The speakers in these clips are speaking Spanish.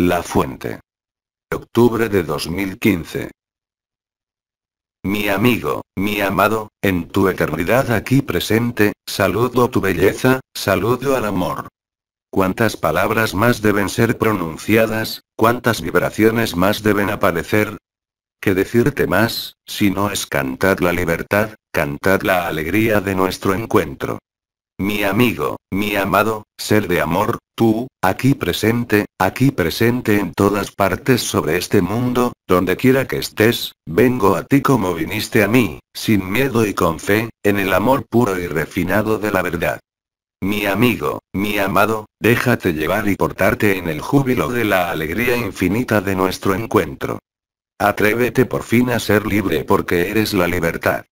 La fuente. Octubre de 2015. Mi amigo, mi amado, en tu eternidad aquí presente, saludo tu belleza, saludo al amor. Cuántas palabras más deben ser pronunciadas, cuántas vibraciones más deben aparecer. ¿Qué decirte más, si no es cantar la libertad, cantar la alegría de nuestro encuentro? Mi amigo, mi amado, ser de amor, tú, aquí presente, aquí presente en todas partes sobre este mundo, donde quiera que estés, vengo a ti como viniste a mí, sin miedo y con fe, en el amor puro y refinado de la verdad. Mi amigo, mi amado, déjate llevar y portarte en el júbilo de la alegría infinita de nuestro encuentro. Atrévete por fin a ser libre porque eres la libertad.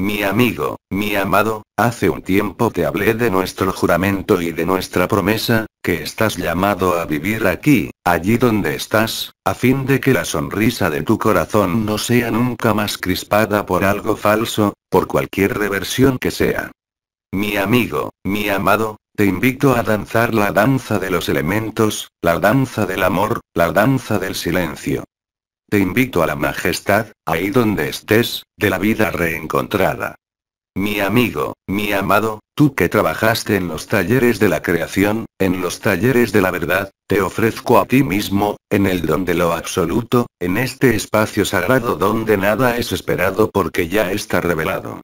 Mi amigo, mi amado, hace un tiempo te hablé de nuestro juramento y de nuestra promesa, que estás llamado a vivir aquí, allí donde estás, a fin de que la sonrisa de tu corazón no sea nunca más crispada por algo falso, por cualquier reversión que sea. Mi amigo, mi amado, te invito a danzar la danza de los elementos, la danza del amor, la danza del silencio. Te invito a la majestad, ahí donde estés, de la vida reencontrada. Mi amigo, mi amado, tú que trabajaste en los talleres de la creación, en los talleres de la verdad, te ofrezco a ti mismo, en el don de lo absoluto, en este espacio sagrado donde nada es esperado porque ya está revelado.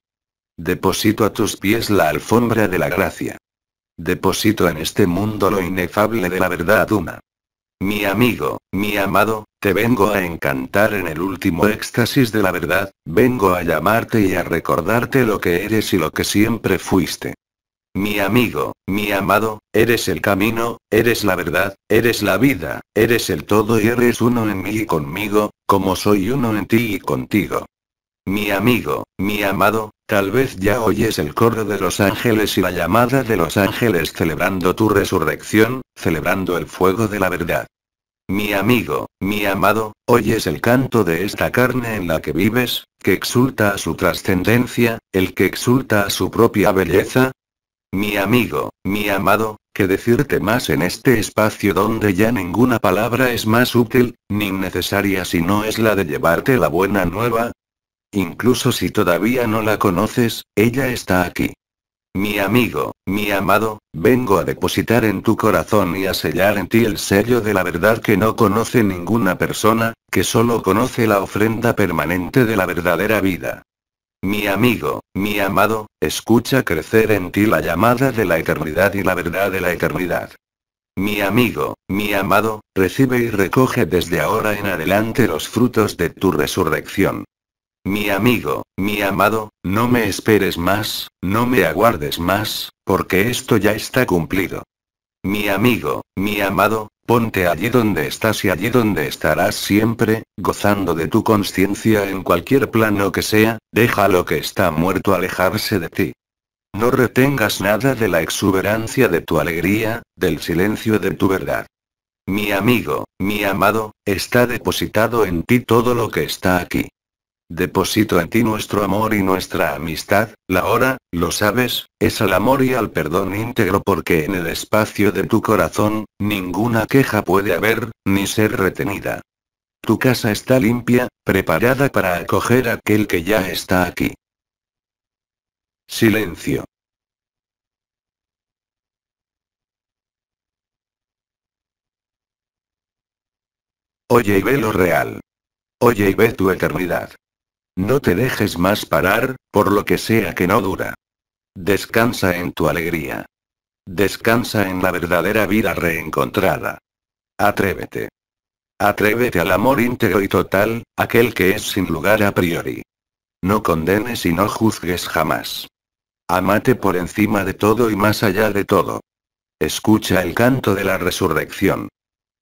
Deposito a tus pies la alfombra de la gracia. Deposito en este mundo lo inefable de la verdad una. Mi amigo, mi amado, te vengo a encantar en el último éxtasis de la verdad, vengo a llamarte y a recordarte lo que eres y lo que siempre fuiste. Mi amigo, mi amado, eres el camino, eres la verdad, eres la vida, eres el todo y eres uno en mí y conmigo, como soy uno en ti y contigo. Mi amigo, mi amado, tal vez ya oyes el coro de los ángeles y la llamada de los ángeles celebrando tu resurrección, celebrando el fuego de la verdad. Mi amigo, mi amado, oyes el canto de esta carne en la que vives, que exulta a su trascendencia, el que exulta a su propia belleza. Mi amigo, mi amado, ¿qué decirte más en este espacio donde ya ninguna palabra es más útil, ni necesaria si no es la de llevarte la buena nueva. Incluso si todavía no la conoces, ella está aquí. Mi amigo, mi amado, vengo a depositar en tu corazón y a sellar en ti el sello de la verdad que no conoce ninguna persona, que solo conoce la ofrenda permanente de la verdadera vida. Mi amigo, mi amado, escucha crecer en ti la llamada de la eternidad y la verdad de la eternidad. Mi amigo, mi amado, recibe y recoge desde ahora en adelante los frutos de tu resurrección. Mi amigo, mi amado, no me esperes más, no me aguardes más, porque esto ya está cumplido. Mi amigo, mi amado, ponte allí donde estás y allí donde estarás siempre, gozando de tu conciencia en cualquier plano que sea, deja lo que está muerto alejarse de ti. No retengas nada de la exuberancia de tu alegría, del silencio de tu verdad. Mi amigo, mi amado, está depositado en ti todo lo que está aquí. Deposito en ti nuestro amor y nuestra amistad, la hora, lo sabes, es al amor y al perdón íntegro porque en el espacio de tu corazón, ninguna queja puede haber, ni ser retenida. Tu casa está limpia, preparada para acoger a aquel que ya está aquí. Silencio. Oye y ve lo real. Oye y ve tu eternidad. No te dejes más parar, por lo que sea que no dura. Descansa en tu alegría. Descansa en la verdadera vida reencontrada. Atrévete. Atrévete al amor íntegro y total, aquel que es sin lugar a priori. No condenes y no juzgues jamás. Amate por encima de todo y más allá de todo. Escucha el canto de la resurrección.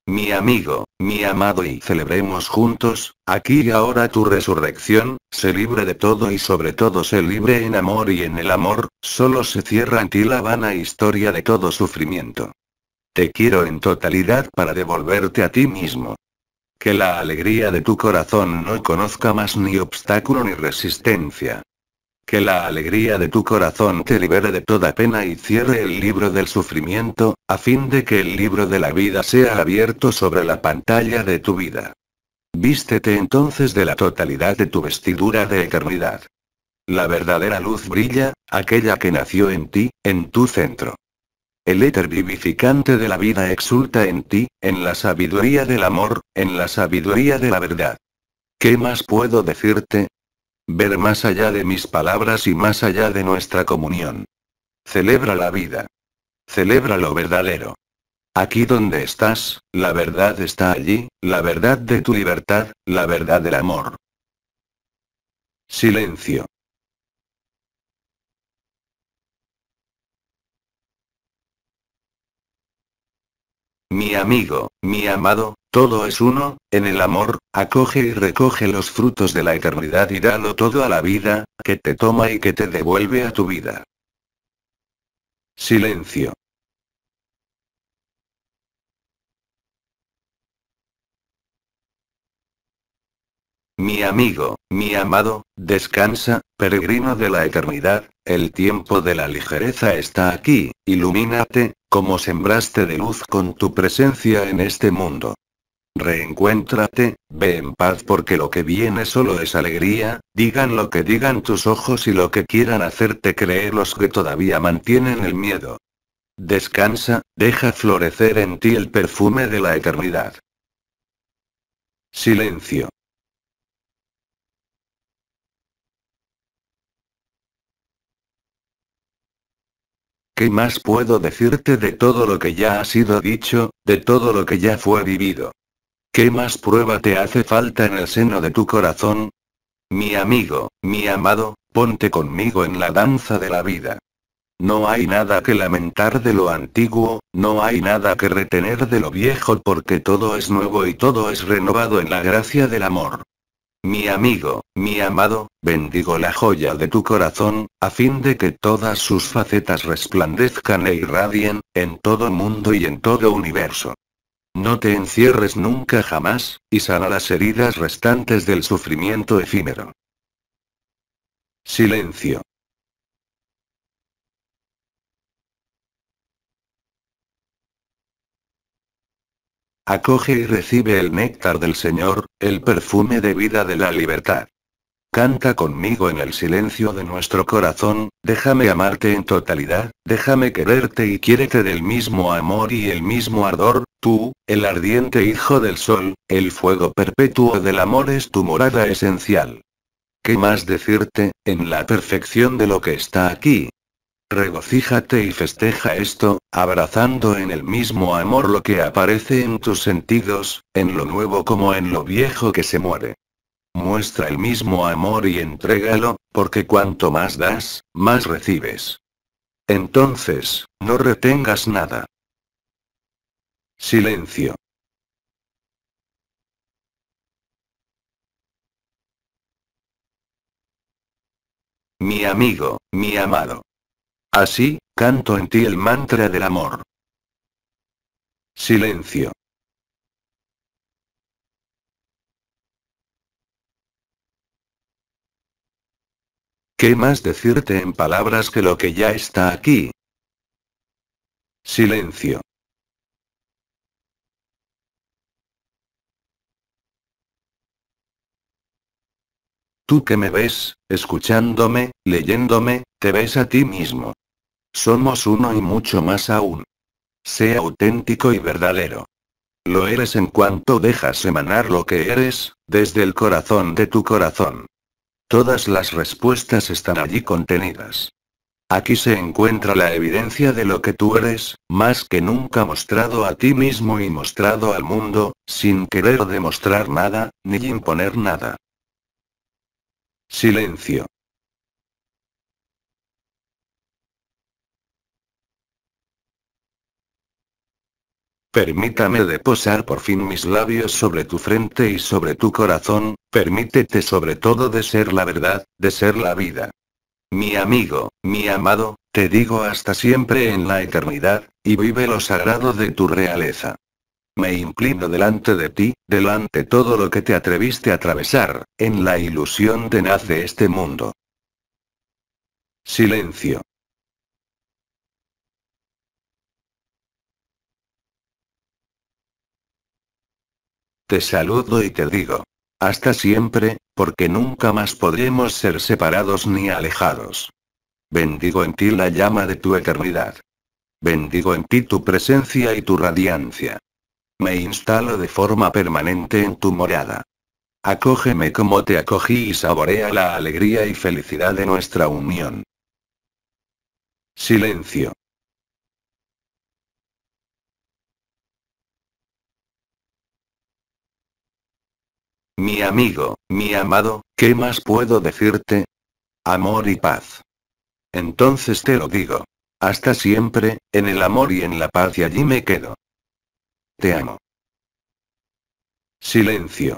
Mi amigo, mi amado y celebremos juntos, aquí y ahora tu resurrección, sé libre de todo y sobre todo sé libre en amor y en el amor, solo se cierra en ti la vana historia de todo sufrimiento. Te quiero en totalidad para devolverte a ti mismo. Que la alegría de tu corazón no conozca más ni obstáculo ni resistencia, que la alegría de tu corazón te libere de toda pena y cierre el libro del sufrimiento, a fin de que el libro de la vida sea abierto sobre la pantalla de tu vida. Vístete entonces de la totalidad de tu vestidura de eternidad. La verdadera luz brilla, aquella que nació en ti, en tu centro. El éter vivificante de la vida exulta en ti, en la sabiduría del amor, en la sabiduría de la verdad. ¿Qué más puedo decirte, Ver más allá de mis palabras y más allá de nuestra comunión. Celebra la vida. Celebra lo verdadero. Aquí donde estás, la verdad está allí, la verdad de tu libertad, la verdad del amor. Silencio. Mi amigo, mi amado, todo es uno, en el amor, acoge y recoge los frutos de la eternidad y dalo todo a la vida, que te toma y que te devuelve a tu vida. Silencio. Mi amigo, mi amado, descansa, peregrino de la eternidad, el tiempo de la ligereza está aquí, ilumínate, como sembraste de luz con tu presencia en este mundo. Reencuéntrate, ve en paz porque lo que viene solo es alegría, digan lo que digan tus ojos y lo que quieran hacerte creer los que todavía mantienen el miedo. Descansa, deja florecer en ti el perfume de la eternidad. Silencio. ¿Qué más puedo decirte de todo lo que ya ha sido dicho, de todo lo que ya fue vivido? ¿Qué más prueba te hace falta en el seno de tu corazón? Mi amigo, mi amado, ponte conmigo en la danza de la vida. No hay nada que lamentar de lo antiguo, no hay nada que retener de lo viejo porque todo es nuevo y todo es renovado en la gracia del amor. Mi amigo, mi amado, bendigo la joya de tu corazón, a fin de que todas sus facetas resplandezcan e irradien, en todo mundo y en todo universo. No te encierres nunca jamás, y sana las heridas restantes del sufrimiento efímero. Silencio. Acoge y recibe el néctar del Señor, el perfume de vida de la libertad. Canta conmigo en el silencio de nuestro corazón, déjame amarte en totalidad, déjame quererte y quiérete del mismo amor y el mismo ardor, tú, el ardiente hijo del sol, el fuego perpetuo del amor es tu morada esencial. ¿Qué más decirte, en la perfección de lo que está aquí, Regocíjate y festeja esto, abrazando en el mismo amor lo que aparece en tus sentidos, en lo nuevo como en lo viejo que se muere. Muestra el mismo amor y entrégalo, porque cuanto más das, más recibes. Entonces, no retengas nada. Silencio. Mi amigo, mi amado. Así, canto en ti el mantra del amor. Silencio. ¿Qué más decirte en palabras que lo que ya está aquí? Silencio. Tú que me ves, escuchándome, leyéndome, te ves a ti mismo. Somos uno y mucho más aún. Sea auténtico y verdadero. Lo eres en cuanto dejas emanar lo que eres, desde el corazón de tu corazón. Todas las respuestas están allí contenidas. Aquí se encuentra la evidencia de lo que tú eres, más que nunca mostrado a ti mismo y mostrado al mundo, sin querer demostrar nada, ni imponer nada. Silencio. Permítame de posar por fin mis labios sobre tu frente y sobre tu corazón, permítete sobre todo de ser la verdad, de ser la vida. Mi amigo, mi amado, te digo hasta siempre en la eternidad, y vive lo sagrado de tu realeza. Me inclino delante de ti, delante todo lo que te atreviste a atravesar, en la ilusión tenaz nace este mundo. Silencio. Te saludo y te digo. Hasta siempre, porque nunca más podremos ser separados ni alejados. Bendigo en ti la llama de tu eternidad. Bendigo en ti tu presencia y tu radiancia. Me instalo de forma permanente en tu morada. Acógeme como te acogí y saborea la alegría y felicidad de nuestra unión. Silencio. Mi amigo, mi amado, ¿qué más puedo decirte? Amor y paz. Entonces te lo digo. Hasta siempre, en el amor y en la paz y allí me quedo. Te amo. Silencio.